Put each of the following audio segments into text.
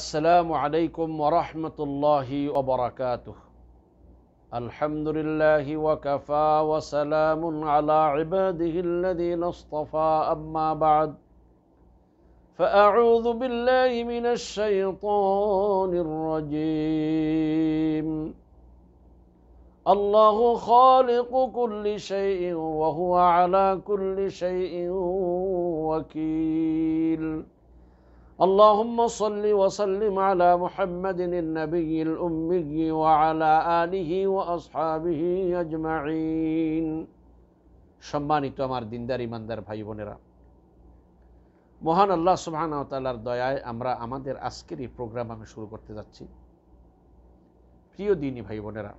السلام عليكم ورحمة الله وبركاته الحمد لله وكفى وسلام على عباده الذين اصطفى أما بعد فأعوذ بالله من الشيطان الرجيم الله خالق كل شيء وهو على كل شيء وكيل اللهم صل وسلم على محمد النبي الأمي وعلى آله وأصحابه أجمعين সম্মানিত আমার দিনদার ইমানদার ভাই বোনেরা মহান আল্লাহ সুবাহতালার দয়ায় আমরা আমাদের আজকের এই প্রোগ্রাম আমি শুরু করতে যাচ্ছি প্রিয় দিনই ভাই বোনেরা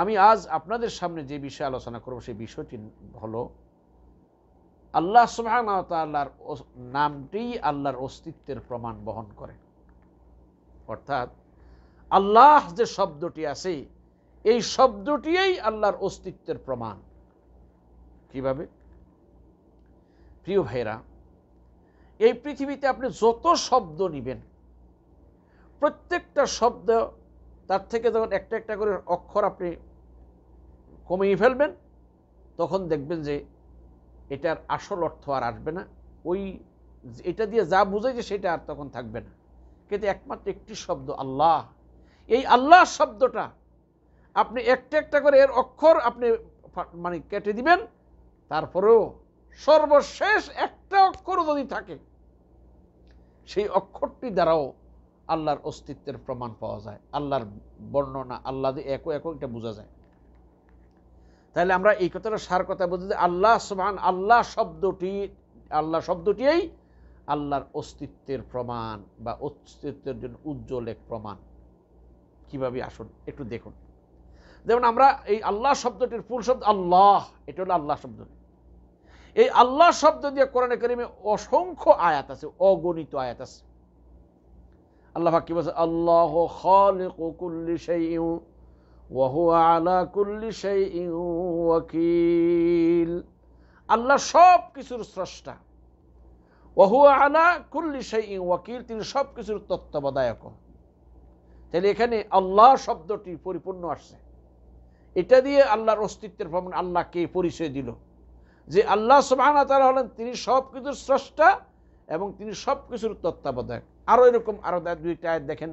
আমি আজ আপনাদের সামনে যে বিষয়ে আলোচনা করব সেই বিষয়টি হলো আল্লাহ সুবাহর নামটি আল্লাহর অস্তিত্বের প্রমাণ বহন করে অর্থাৎ আল্লাহ যে শব্দটি আছে এই শব্দটিই আল্লাহর অস্তিত্বের প্রমাণ কিভাবে প্রিয় ভাইরা এই পৃথিবীতে আপনি যত শব্দ নিবেন প্রত্যেকটা শব্দ তার থেকে যখন একটা একটা করে অক্ষর আপনি কমিয়ে ফেলবেন তখন দেখবেন যে এটার আসল অর্থ আর আসবে না ওই এটা দিয়ে যা যে সেটা আর তখন থাকবে না কিন্তু একমাত্র একটি শব্দ আল্লাহ এই আল্লাহ শব্দটা আপনি একটা একটা করে এর অক্ষর আপনি মানে কেটে দিবেন তারপরেও সর্বশেষ একটা অক্ষরও যদি থাকে সেই অক্ষরটি দ্বারাও আল্লাহর অস্তিত্বের প্রমাণ পাওয়া যায় আল্লাহর বর্ণনা আল্লাহ দিয়ে এক এক এটা বোঝা যায় তাহলে আমরা এই কথাটা সার কথা বলতে আল্লাহ সমান আল্লাহ শব্দটি আল্লাহ শব্দটিই আল্লাহর অস্তিত্বের প্রমাণ বা অস্তিত্বের জন্য উজ্জ্বল এক প্রমাণ কিভাবে আসুন একটু দেখুন যেমন আমরা এই আল্লাহ শব্দটির ফুল শব্দ আল্লাহ এটা হলো আল্লাহ শব্দ এই আল্লাহ শব্দ দিয়ে কোরআনে করিমে অসংখ্য আয়াত আছে অগণিত আয়াত আছে আল্লাহ কি বলছে আল্লাহ সেই ওয়াহুয়া আলা কুল্লি সেই ওয়াকিল আল্লাহ সব কিছুর স্রষ্টা ওহু আলা কুল্লি সেই ওয়াকিল তিনি সব কিছুর তত্ত্বাবধায়ক তাহলে এখানে আল্লাহ শব্দটি পরিপূর্ণ আসছে এটা দিয়ে আল্লাহর অস্তিত্বের প্রমাণ আল্লাহকে পরিচয় দিল যে আল্লাহ সুবাহানা তারা হলেন তিনি সব কিছুর স্রষ্টা এবং তিনি সব কিছুর তত্ত্বাবধায়ক আরও এরকম আরও দুইটা আয় দেখেন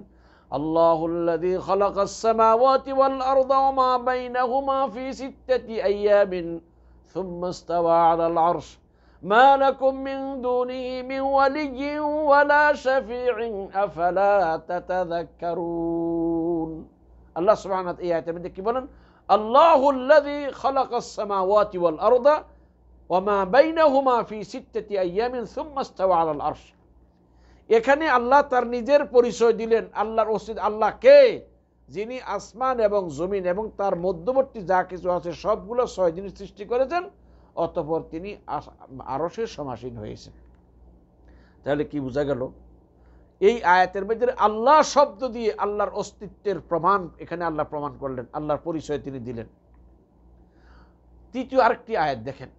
الله الذي خلق السماوات والأرض وما بينهما في ستة أيام ثم استوى على العرش ما لكم من دونه من ولي ولا شفيع أفلا تتذكرون الله سبحانه وتعالى إيه مدك الله الذي خلق السماوات والأرض وما بينهما في ستة أيام ثم استوى على العرش এখানে আল্লাহ তার নিজের পরিচয় দিলেন আল্লাহর অস্তিত্ব আল্লাহ কে যিনি আসমান এবং জমিন এবং তার মধ্যবর্তী যা কিছু আছে সবগুলো ছয় জিনিস সৃষ্টি করেছেন অতপর তিনি আরসের সমাসীন হয়েছেন তাহলে কি বোঝা গেল এই আয়াতের মধ্যে আল্লাহ শব্দ দিয়ে আল্লাহর অস্তিত্বের প্রমাণ এখানে আল্লাহ প্রমাণ করলেন আল্লাহর পরিচয় তিনি দিলেন তৃতীয় আরেকটি আয়াত দেখেন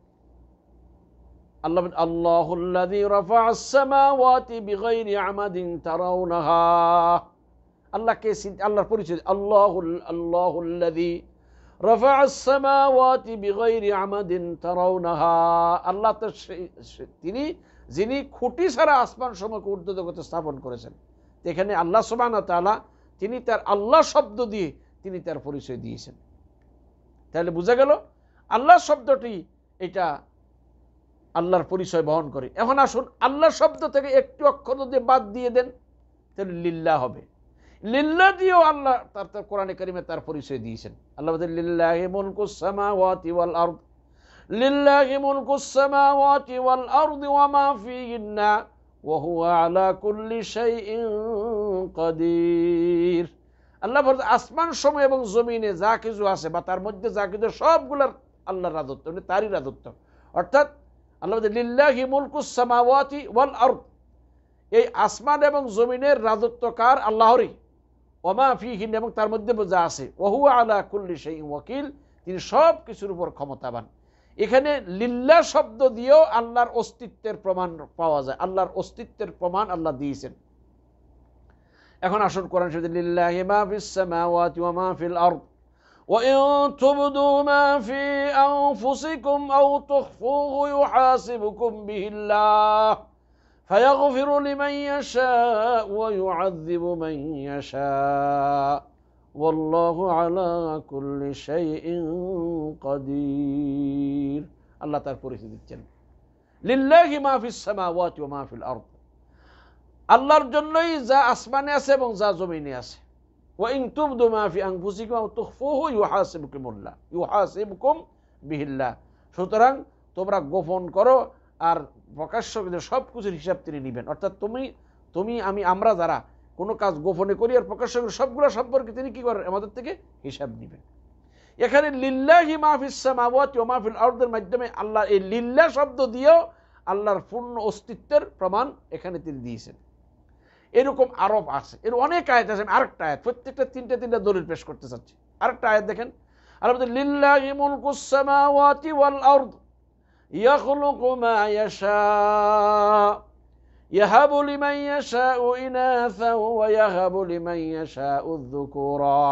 আল্লাহ আল্লাহুল্লাযী রাফা আস-সামাওয়াতি বিগাইরি আমাদিন তারাউনাহা আল্লাহকে আল্লাহর পরিচয় আল্লাহুল আল্লাহুল্লাযী রাফা আস-সামাওয়াতি বিগাইরি আমাদিন তারাউনাহা আল্লাহ তো তিনি যিনি খুঁটি ছাড়া আসমান সমূহকে ঊর্ধ্ব জগতে স্থাপন করেছেন এখানে আল্লাহ সুবহানাহু তাআলা তিনি তার আল্লাহ শব্দ দিয়ে তিনি তার পরিচয় দিয়েছেন তাহলে বোঝা গেল আল্লাহ শব্দটি এটা আল্লাহর পরিচয় বহন করে এখন আসুন আল্লাহ শব্দ থেকে একটি অক্ষর যদি বাদ দিয়ে দেন তাহলে লিল্লা হবে লিল্লা দিয়েও আল্লাহ তার তার কোরআনে করিমে তার পরিচয় দিয়েছেন আল্লাহ লিল্লাহ ওয়াতি ওয়াল হেমন লিল্লাহি মুলকুসামাওয়াতি ওয়াল আরদ ওয়া মাফি ফীহিন্না ওয়া হুয়া আলা কুল্লি শাইইন কাদির আল্লাহ বলতে আসমান সময় এবং জমিনে যা কিছু আছে বা তার মধ্যে যা কিছু সবগুলার আল্লাহর রাজত্ব মানে তারই রাজত্ব অর্থাৎ আল্লাহ লিল্লাহি মুলকুস সামাওয়াতি ওয়াল আরদ এই আসমান এবং জমিনের রাজত্বকার আল্লাহরই ওমা ফিহিন এবং তার মধ্যে যা আছে ওহু আলা কুল্লি সেই ওয়াকিল তিনি সব কিছুর উপর ক্ষমতাবান এখানে লিল্লা শব্দ দিয়েও আল্লাহর অস্তিত্বের প্রমাণ পাওয়া যায় আল্লাহর অস্তিত্বের প্রমাণ আল্লাহ দিয়েছেন এখন আসল কোরআন শব্দ লিল্লাহি মা ফিস সামাওয়াতি ওয়া মা ফিল আরদ وإن تبدوا ما في أنفسكم أو تخفوه يحاسبكم به الله فيغفر لمن يشاء ويعذب من يشاء والله على كل شيء قدير الله تعالى পরিচয় দিচ্ছেন লিল্লাহি মা ফিস في ওয়া মা ফিল আরদ আল্লাহর إذا যা আসমানে আছে এবং ওয়াইং তুবদু মাফি আং ফুসিকুম তুহফুহু ইউহাসিবকুমুল্লাহ ইউহাসিবকুম বিহিল্লাহ সুতরাং তোমরা গোপন করো আর প্রকাশ্য সব কিছুর হিসাব তিনি নেবেন অর্থাৎ তুমি তুমি আমি আমরা যারা কোনো কাজ গোপনে করি আর প্রকাশ্য সবগুলো সম্পর্কে তিনি কী করেন আমাদের থেকে হিসাব নেবেন এখানে লিল্লাহি মাহফিসামাওয়াত ও মাহফিল আউটদের মাধ্যমে আল্লাহ এই লিল্লা শব্দ দিয়েও আল্লাহর পূর্ণ অস্তিত্বের প্রমাণ এখানে তিনি দিয়েছেন এরকম আরব আছে এর অনেক আয়াত আছে আমি আরেকটা আয়াত প্রত্যেকটা তিনটে তিনটা দলিল পেশ করতে চাচ্ছি আরেকটা আয়াত দেখেন আল্লাহ বলেন লিল্লাহি মুলকুস সামাওয়াতি ওয়াল আরদ ইয়াখলুকু মা ইয়াশা ইয়াহাবু লিমান يهب لمن يشاء إناثا ويهب لمن আয-যুকুরা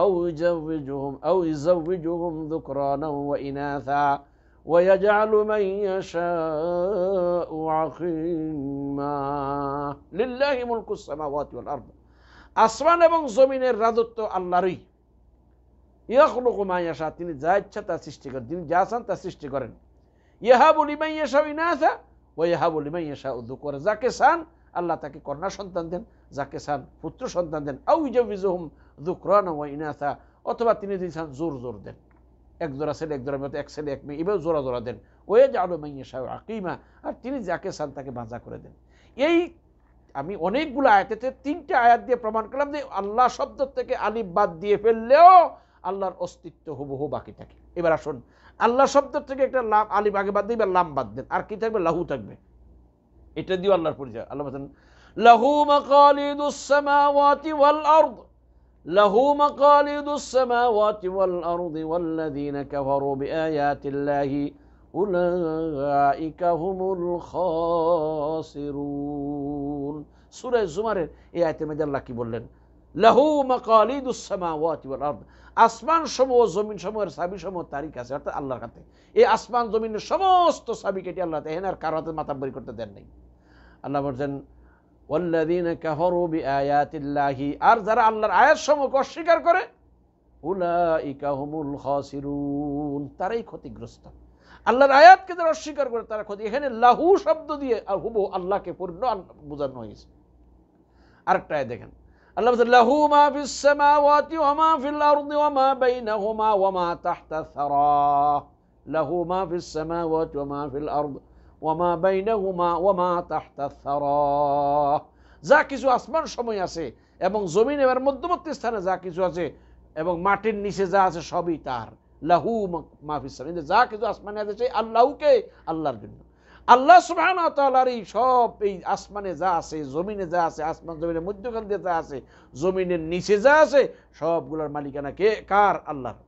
আও أو আও أو যুকরানা ওয়া ইনাসা ويجعل من يشاء عقيما لله ملك السماوات والأرض আসমান এবং জমিনের রাজত্ব আল্লাহরই ইয়াখলুক মায়াশা তিনি যা ইচ্ছা তা সৃষ্টি করেন তিনি যা চান তা সৃষ্টি করেন ইহা বলি মাইয়াশা ইনাসা ও ইহা বলি মাইয়াশা উদু করে যাকে চান আল্লাহ তাকে কন্যা সন্তান দেন যাকে চান পুত্র সন্তান দেন আউ ইজাবিজুহুম দুকরান ও ইনাসা অথবা তিনি যদি চান জোর জোর দেন এক জোড়া ছেলে এক জোড়া মেয়ে এক ছেলে এক মেয়ে এভাবে জোড়া জোড়া দেন ওয়ে জালো মাইয়া সাহেব আকিমা আর তিনি যাকে চান তাকে বাঁচা করে দেন এই আমি অনেকগুলো আয়াতেতে তিনটে আয়াত দিয়ে প্রমাণ করলাম যে আল্লাহ শব্দ থেকে আলিব বাদ দিয়ে ফেললেও আল্লাহর অস্তিত্ব হুবহু বাকি থাকে এবার আসুন আল্লাহ শব্দ থেকে একটা লাম আলিব আগে বাদ দিয়ে লাম বাদ দেন আর কি থাকবে লাহু থাকবে এটা দিয়ে আল্লাহর পরিচয় আল্লাহ লাহু মাকালিদুস সামাওয়াতি ওয়াল আরদ له مقاليد السماوات والأرض والذين كفروا بآيات الله أولئك هم الخاسرون سورة الزمر এই আয়াতের মধ্যে আল্লাহ কি বললেন লাহু মাকালিদুস সামাওয়াতি ওয়াল আরদ আসমান সমূহ জমিন সমূহের চাবি সমূহ তারিখ আছে অর্থাৎ আল্লাহর হাতে এই আসমান জমিনের সমস্ত চাবি কেটে আল্লাহ দেন আর কারো হাতে মাতাব্বরি করতে দেন নাই আল্লাহ বলছেন والذين كفروا بآيات الله أرزر الله آيات شمو كو شكر كوري أولئك هم الخاسرون تاري خطي گرستا الله آيات كدر شكر كوري تاري خطي يخيني لهو شبدو دي هبو الله كي فرنو بزر نويس أرقت آيات دیکھن الله بزر لهو ما في السماوات وما في الأرض وما بينهما وما تحت الثرا لهو ما في السماوات وما في الأرض بينهما وما تحت الثرى যা কিছু আসমান সময় আছে এবং জমিন এবার মধ্যবর্তী স্থানে যা কিছু আছে এবং মাটির নিচে যা আছে সবই তার লাহু মাহফিস যা কিছু আসমানে আছে আল্লাহকে আল্লাহর জন্য আল্লাহ সুবাহর এই সব এই আসমানে যা আছে জমিনে যা আছে আসমান জমিনের মধ্যখান দিয়ে যা আছে জমিনের নিচে যা আছে সবগুলোর মালিকানা কে কার আল্লাহর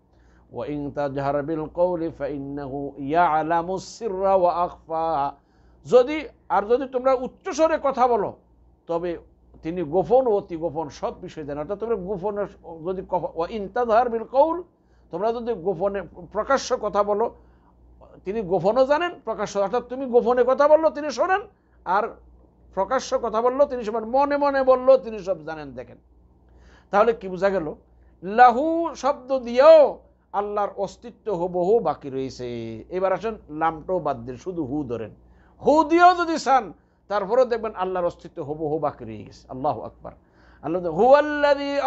وإن تجهر بالقول فإنه يعلم السر وأخفى যদি আর যদি তোমরা উচ্চস্বরে কথা বলো তবে তিনি গোপন অতি গোপন সব বিষয় জানেন অর্থাৎ তোমরা গোপনে যদি ইন্তাধার বিল কৌল তোমরা যদি গোপনে প্রকাশ্য কথা বলো তিনি গোপনও জানেন প্রকাশ্য অর্থাৎ তুমি গোপনে কথা বললো তিনি শোনেন আর প্রকাশ্য কথা বললো তিনি শোনেন মনে মনে বললো তিনি সব জানেন দেখেন তাহলে কি বোঝা গেল লাহু শব্দ দিয়েও আল্লাহর অস্তিত্ব হবহু বাকি রয়েছে এবার আসেন লামটাও বাদ দিন শুধু হু ধরেন হু দিয়েও যদি চান তারপরে দেখবেন আল্লাহর অস্তিত্ব হবহু বাকি রয়ে গেছে আল্লাহ আকবর মানে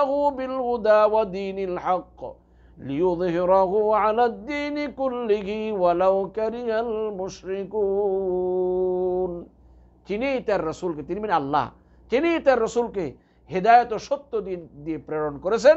আল্লাহ তিনি তার রসুলকে তিনি আল্লাহ তিনি সত্য দিন দিয়ে প্রেরণ করেছেন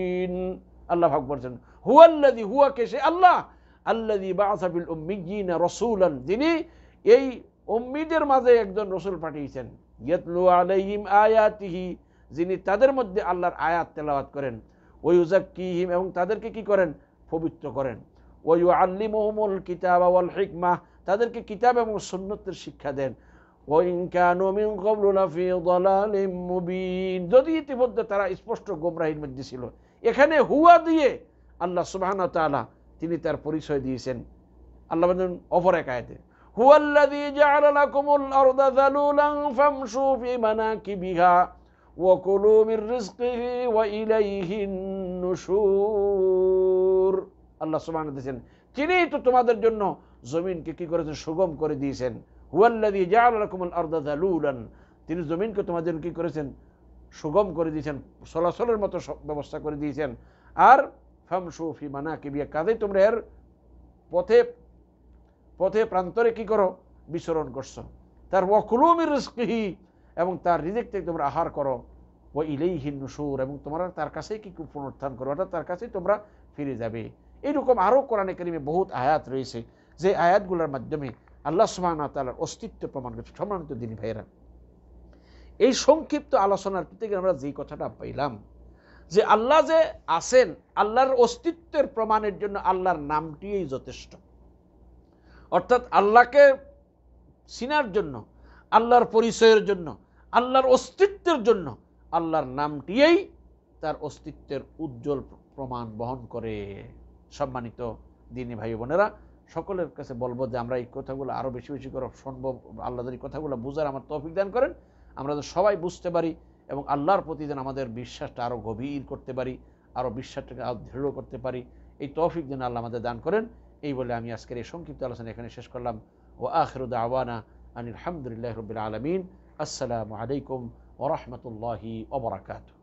আল্লাহ ভাগ বলছেন হুয়াল্লাদি হুয়াকে সে আল্লাহ আল্লাদি বাসাবিল উম্মিগিন রসুলান যিনি এই উম্মিদের মাঝে একজন রসুল পাঠিয়েছেন ইয়াতলু আলাইহিম আয়াতিহি যিনি তাদের মধ্যে আল্লাহর আয়াত তেলাওয়াত করেন ওয়ুজাক্কিহিম এবং তাদেরকে কি করেন পবিত্র করেন ওয়ু আল্লিমহমুল কিতাব ওয়াল হিকমাহ তাদেরকে কিতাব এবং সুন্নতের শিক্ষা দেন যদি ইতিমধ্যে তারা স্পষ্ট গোমরাহির মধ্যে ছিল এখানে হুয়া দিয়ে আল্লাহ সুবাহান তালা তিনি তার পরিচয় দিয়েছেন আল্লাহ অপর এক আয়তে হুয়াল্লাযী জাআলা লাকুমুল আল্লাহ সুবহানাহু দিয়েছেন তিনিই তো তোমাদের জন্য জমিনকে কি করেছেন সুগম করে দিয়েছেন হুয়াল্লাযী জাআলা লাকুমুল আরদা যালুলান তিনি জমিনকে তোমাদের কি করেছেন সুগম করে দিয়েছেন চলাচলের মতো ব্যবস্থা করে দিয়েছেন আর ফাম ফি মানা কিবিয়া কাজে তোমরা এর পথে পথে প্রান্তরে কি করো বিচরণ করছো তার ওকুলুমি রিস্কিহি এবং তার রিজেক থেকে তোমরা আহার করো ও ইলেইহীন সুর এবং তোমরা তার কাছেই কি পুনরুত্থান করো অর্থাৎ তার কাছেই তোমরা ফিরে যাবে এইরকম আরও কোরআনে কারিমে বহুত আয়াত রয়েছে যে আয়াতগুলোর মাধ্যমে আল্লাহ সুমান তালার অস্তিত্ব প্রমাণ করছে সম্মানিত দিনী ভাইয়েরা এই সংক্ষিপ্ত আলোচনার থেকে আমরা যেই কথাটা পাইলাম যে আল্লাহ যে আছেন আল্লাহর অস্তিত্বের প্রমাণের জন্য আল্লাহর নামটিই যথেষ্ট অর্থাৎ আল্লাহকে চিনার জন্য আল্লাহর পরিচয়ের জন্য আল্লাহর অস্তিত্বের জন্য আল্লাহর নামটিই তার অস্তিত্বের উজ্জ্বল প্রমাণ বহন করে সম্মানিত দিনী ভাই বোনেরা সকলের কাছে বলবো যে আমরা এই কথাগুলো আরও বেশি বেশি করে সম্ভব আল্লাহ এই কথাগুলো বুঝার আমার তৌফিক দান করেন আমরা যেন সবাই বুঝতে পারি এবং আল্লাহর প্রতি যেন আমাদের বিশ্বাসটা আরও গভীর করতে পারি আরও বিশ্বাসটাকে আরও দৃঢ় করতে পারি এই তৌফিক যেন আল্লাহ আমাদের দান করেন এই বলে আমি আজকের এই সংক্ষিপ্ত আলোচনা এখানে শেষ করলাম ও আখরুদ আওয়ানা আনিল আলহামদুলিল্লাহ রবিল আলমিন আসসালামু আলাইকুম ওরহমতুল্লাহি ওবরাকাতু